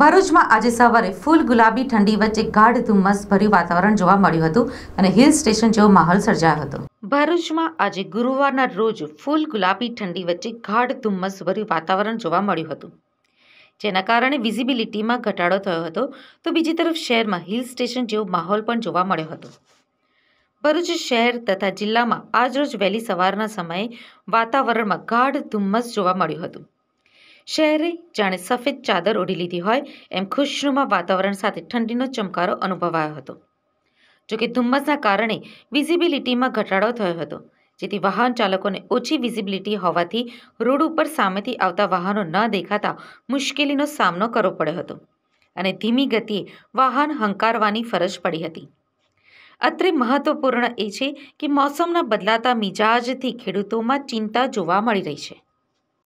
ભરૂચમાં આજે સવારે ફૂલ ગુલાબી ઠંડી વચ્ચે ગાઢ ધુમ્મસ ભર્યું વાતાવરણ જોવા મળ્યું હતું અને હિલ સ્ટેશન જેવો માહોલ સર્જાયો હતો ભરૂચમાં આજે ગુરુવારના રોજ ફૂલ ગુલાબી ઠંડી વચ્ચે ગાઢ ધુમ્મસ ભર્યું વાતાવરણ જોવા મળ્યું હતું જેના કારણે વિઝિબિલિટીમાં ઘટાડો થયો હતો તો બીજી તરફ શહેરમાં હિલ સ્ટેશન જેવો માહોલ પણ જોવા મળ્યો હતો ભરૂચ શહેર તથા જિલ્લામાં આજરોજ વહેલી સવારના સમયે વાતાવરણમાં ગાઢ ધુમ્મસ જોવા મળ્યું હતું શહેરે જાણે સફેદ ચાદર ઓઢી લીધી હોય એમ ખુશનુમા વાતાવરણ સાથે ઠંડીનો ચમકારો અનુભવાયો હતો જોકે ધુમ્મસના કારણે વિઝિબિલિટીમાં ઘટાડો થયો હતો જેથી વાહન ચાલકોને ઓછી વિઝિબિલિટી હોવાથી રોડ ઉપર સામેથી આવતા વાહનો ન દેખાતા મુશ્કેલીનો સામનો કરવો પડ્યો હતો અને ધીમી ગતિએ વાહન હંકારવાની ફરજ પડી હતી અત્રે મહત્વપૂર્ણ એ છે કે મોસમના બદલાતા મિજાજથી ખેડૂતોમાં ચિંતા જોવા મળી રહી છે